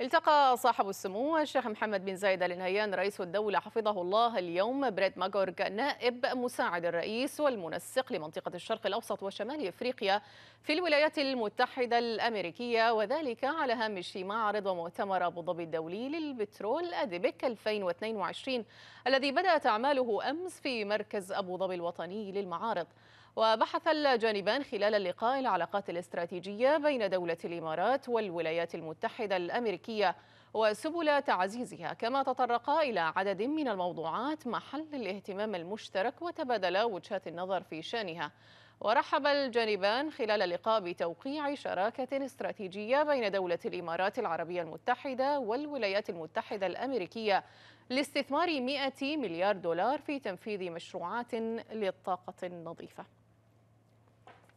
التقى صاحب السمو الشيخ محمد بن زايد ال نهيان رئيس الدولة حفظه الله اليوم بريت ماجورك نائب مساعد الرئيس والمنسق لمنطقة الشرق الأوسط وشمال إفريقيا في الولايات المتحدة الأمريكية وذلك على هامش معرض ومؤتمر أبو ظبي الدولي للبترول أديبك 2022 الذي بدأت أعماله أمس في مركز أبو ظبي الوطني للمعارض وبحث الجانبان خلال اللقاء العلاقات الاستراتيجية بين دولة الإمارات والولايات المتحدة الأمريكية وسبل تعزيزها كما تطرقا إلى عدد من الموضوعات محل الاهتمام المشترك وتبادلا وجهات النظر في شأنها ورحب الجانبان خلال اللقاء بتوقيع شراكة استراتيجية بين دولة الإمارات العربية المتحدة والولايات المتحدة الأمريكية لاستثمار 100 مليار دولار في تنفيذ مشروعات للطاقة النظيفة